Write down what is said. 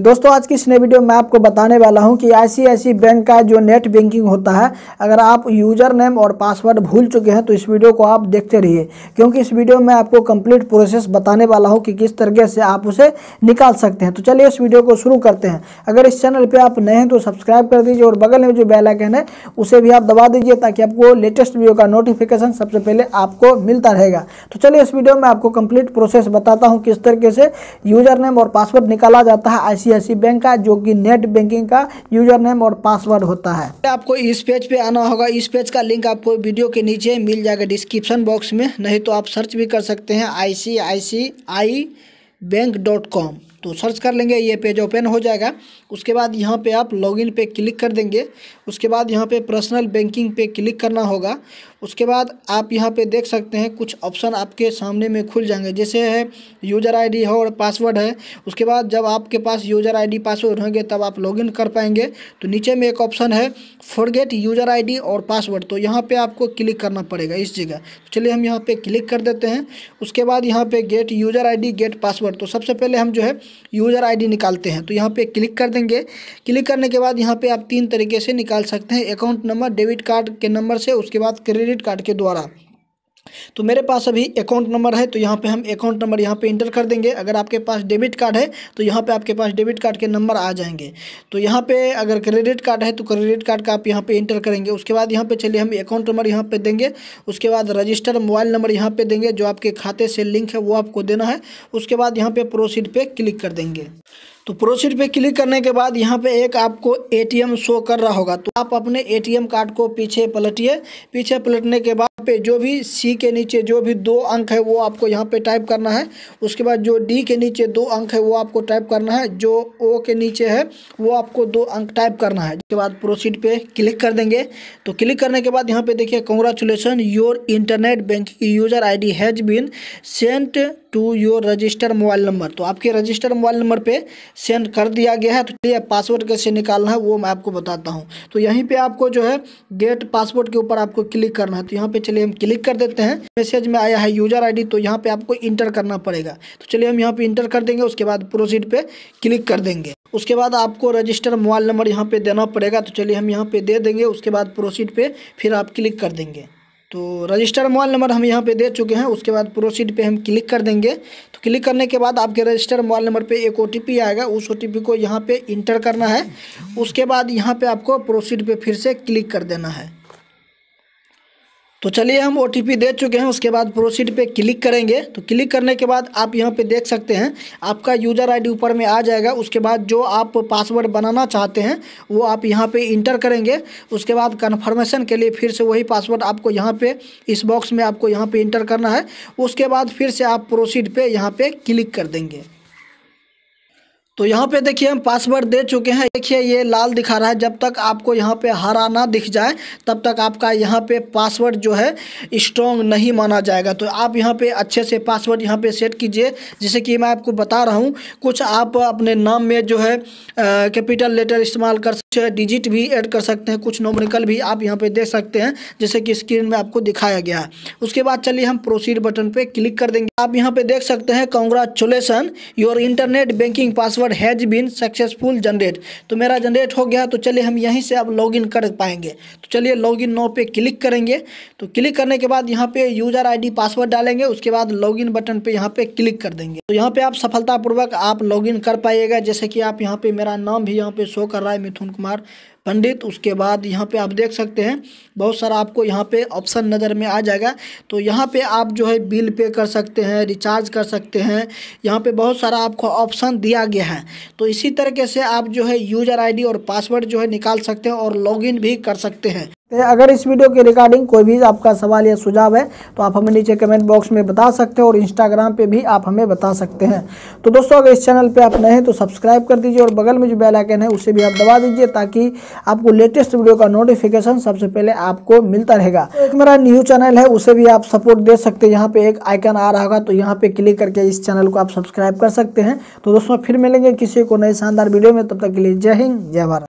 दोस्तों आज की इस नई वीडियो में आपको बताने वाला हूं कि आईसीआईसी बैंक का जो नेट बैंकिंग होता है अगर आप यूज़र नेम और पासवर्ड भूल चुके हैं तो इस वीडियो को आप देखते रहिए क्योंकि इस वीडियो में आपको कंप्लीट प्रोसेस बताने वाला हूं कि किस तरीके से आप उसे निकाल सकते हैं तो चलिए इस वीडियो को शुरू करते हैं अगर इस चैनल पर आप नए हैं तो सब्सक्राइब कर दीजिए और बगल में जो बेलाइकन है उसे भी आप दबा दीजिए ताकि आपको लेटेस्ट वीडियो का नोटिफिकेशन सबसे पहले आपको मिलता रहेगा तो चलिए इस वीडियो में आपको कंप्लीट प्रोसेस बताता हूँ किस तरीके से यूज़र नेम और पासवर्ड निकाला जाता है आईसीआईसी बैंक का जो कि नेट बैंकिंग का यूजर नेम और पासवर्ड होता है आपको इस पेज पे आना होगा इस पेज का लिंक आपको वीडियो के नीचे मिल जाएगा डिस्क्रिप्शन बॉक्स में नहीं तो आप सर्च भी कर सकते हैं आई बैंक डॉट कॉम तो सर्च कर लेंगे ये पेज ओपन हो जाएगा उसके बाद यहाँ पे आप लॉगिन पे क्लिक कर देंगे उसके बाद यहाँ पे पर्सनल बैंकिंग पे क्लिक करना होगा उसके बाद आप यहाँ पे देख सकते हैं कुछ ऑप्शन आपके सामने में खुल जाएंगे जैसे है यूज़र आईडी है और पासवर्ड है उसके बाद जब आपके पास यूज़र आईडी पासवर्ड होंगे तब आप लॉगिन कर पाएंगे तो नीचे में एक ऑप्शन है फॉरगेट यूज़र आईडी और पासवर्ड तो यहाँ पे आपको क्लिक करना पड़ेगा इस जगह तो चलिए हम यहाँ पर क्लिक कर देते हैं उसके बाद यहाँ पर get user I get password तो सबसे पहले हम जो है यूज़र आईडी निकालते हैं तो यहाँ पे क्लिक कर देंगे क्लिक करने के बाद यहाँ पे आप तीन तरीके से निकाल सकते हैं अकाउंट नंबर डेबिट कार्ड के नंबर से उसके बाद क्रेडिट कार्ड के द्वारा तो मेरे पास अभी अकाउंट नंबर है तो यहाँ पे हम अकाउंट नंबर यहाँ पे इंटर कर देंगे अगर आपके पास डेबिट कार्ड है तो यहाँ पे आपके पास डेबिट कार्ड के नंबर आ जाएंगे तो यहाँ पे अगर क्रेडिट कार्ड है तो क्रेडिट कार्ड का आप यहाँ पे इंटर करेंगे उसके बाद यहाँ पे चलिए हम अकाउंट नंबर यहाँ पर देंगे उसके बाद रजिस्टर मोबाइल नंबर यहाँ पर देंगे जो आपके खाते से लिंक है वो आपको देना है उसके बाद यहाँ पर प्रोसीड पर क्लिक कर देंगे तो प्रोसीड पे क्लिक करने के बाद यहाँ पे एक आपको एटीएम शो कर रहा होगा तो आप अपने एटीएम कार्ड को पीछे पलटिए पीछे पलटने के बाद पे जो भी सी के नीचे जो भी दो अंक है वो आपको यहाँ पे टाइप करना है उसके बाद जो डी के नीचे दो अंक है वो आपको टाइप करना है जो ओ के नीचे है वो आपको दो अंक टाइप करना है उसके बाद प्रोसीड पे क्लिक कर देंगे तो क्लिक करने के बाद यहाँ पे देखिए congratulation your internet banking user I D has been sent to your register mobile number तो आपके रजिस्टर मोबाइल नंबर पे सेंड कर दिया गया है तो चलिए पासवर्ड कैसे निकालना है वो मैं आपको बताता हूँ तो यहीं पे आपको जो है गेट पासवर्ड के ऊपर आपको क्लिक करना है तो यहाँ पे चलिए हम क्लिक कर देते हैं मैसेज में आया है यूजर आईडी तो यहाँ पे आपको इंटर करना पड़ेगा तो चलिए हम यहाँ पर इंटर कर देंगे उसके बाद प्रोसीड पर क्लिक कर देंगे उसके बाद आपको रजिस्टर मोबाइल नंबर यहाँ पर देना पड़ेगा तो चलिए हम यहाँ पर दे देंगे उसके बाद प्रोसीड पर फिर आप क्लिक कर देंगे तो रजिस्टर मोबाइल नंबर हम यहाँ पे दे चुके हैं उसके बाद प्रोसीड पे हम क्लिक कर देंगे तो क्लिक करने के बाद आपके रजिस्टर मोबाइल नंबर पे एक ओ आएगा उस ओ को यहाँ पे इंटर करना है उसके बाद यहाँ पे आपको प्रोसीड पे फिर से क्लिक कर देना है तो चलिए हम ओ दे चुके हैं उसके बाद प्रोसीड पे क्लिक करेंगे तो क्लिक करने के बाद आप यहाँ पे देख सकते हैं आपका यूज़र आईडी ऊपर में आ जाएगा उसके बाद जो आप पासवर्ड बनाना चाहते हैं वो आप यहाँ पे इंटर करेंगे उसके बाद कन्फर्मेशन के लिए फिर से वही पासवर्ड आपको यहाँ पे इस बॉक्स में आपको यहाँ पर इंटर करना है उसके बाद फिर से आप प्रोसीड पर यहाँ पर क्लिक कर देंगे तो यहाँ पे देखिए हम पासवर्ड दे चुके हैं देखिए ये लाल दिखा रहा है जब तक आपको यहाँ पे हरा ना दिख जाए तब तक आपका यहाँ पे पासवर्ड जो है स्ट्रॉन्ग नहीं माना जाएगा तो आप यहाँ पे अच्छे से पासवर्ड यहाँ पे सेट कीजिए जैसे कि मैं आपको बता रहा हूँ कुछ आप अपने नाम में जो है कैपिटल लेटर इस्तेमाल कर छः डिजिट भी ऐड कर सकते हैं कुछ नोमरिकल भी आप यहाँ पे देख सकते हैं जैसे कि स्क्रीन में आपको दिखाया गया है उसके बाद चलिए हम प्रोसीड बटन पे क्लिक कर देंगे आप यहाँ पे देख सकते हैं congratulation your internet banking password has been successful generate तो मेरा जनरेट हो गया तो चलिए हम यहीं से अब लॉग कर पाएंगे तो चलिए लॉग इन पे क्लिक करेंगे तो क्लिक करने के बाद यहाँ पे यूजर आई पासवर्ड डालेंगे उसके बाद लॉग बटन पर यहाँ पे क्लिक कर देंगे तो यहाँ पे आप सफलतापूर्वक आप लॉग कर पाइएगा जैसे कि आप यहाँ पे मेरा नाम भी यहाँ पे शो कर रहा है मिथुन कुमार पंडित उसके बाद यहाँ पे आप देख सकते हैं बहुत सारा आपको यहाँ पे ऑप्शन नज़र में आ जाएगा तो यहाँ पे आप जो है बिल पे कर सकते हैं रिचार्ज कर सकते हैं यहाँ पे बहुत सारा आपको ऑप्शन दिया गया है तो इसी तरीके से आप जो है यूज़र आईडी और पासवर्ड जो है निकाल सकते हैं और लॉगिन भी कर सकते हैं तो अगर इस वीडियो के रिगार्डिंग कोई भी आपका सवाल या सुझाव है तो आप हमें नीचे कमेंट बॉक्स में बता सकते हैं और इंस्टाग्राम पे भी आप हमें बता सकते हैं तो दोस्तों अगर इस चैनल पे आप नए हैं तो सब्सक्राइब कर दीजिए और बगल में जो बेल आइकन है उसे भी आप दबा दीजिए ताकि आपको लेटेस्ट वीडियो का नोटिफिकेशन सबसे पहले आपको मिलता रहेगा तो एक मेरा न्यूज़ चैनल है उसे भी आप सपोर्ट दे सकते हैं यहाँ पर एक आइकन आ रहा होगा तो यहाँ पर क्लिक करके इस चैनल को आप सब्सक्राइब कर सकते हैं तो दोस्तों फिर मिलेंगे किसी को नए शानदार वीडियो में तब तक के लिए जय हिंद जय भारत